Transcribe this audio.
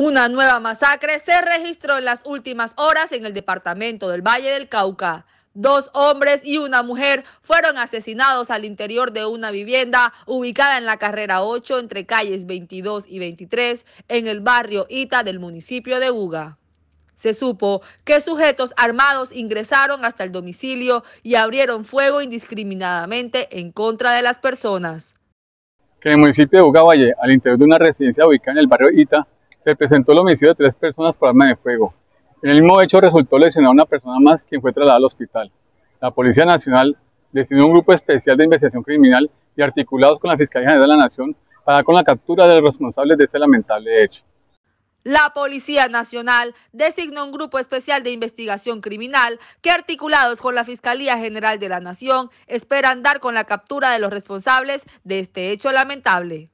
Una nueva masacre se registró en las últimas horas en el departamento del Valle del Cauca. Dos hombres y una mujer fueron asesinados al interior de una vivienda ubicada en la carrera 8 entre calles 22 y 23 en el barrio Ita del municipio de Buga. Se supo que sujetos armados ingresaron hasta el domicilio y abrieron fuego indiscriminadamente en contra de las personas. Que en el municipio de Buga Valle, al interior de una residencia ubicada en el barrio Ita, se presentó el homicidio de tres personas por arma de fuego. En el mismo hecho resultó lesionada una persona más quien fue trasladada al hospital. La Policía Nacional designó un grupo especial de investigación criminal y articulados con la Fiscalía General de la Nación para dar con la captura de los responsables de este lamentable hecho. La Policía Nacional designó un grupo especial de investigación criminal que articulados con la Fiscalía General de la Nación esperan dar con la captura de los responsables de este hecho lamentable.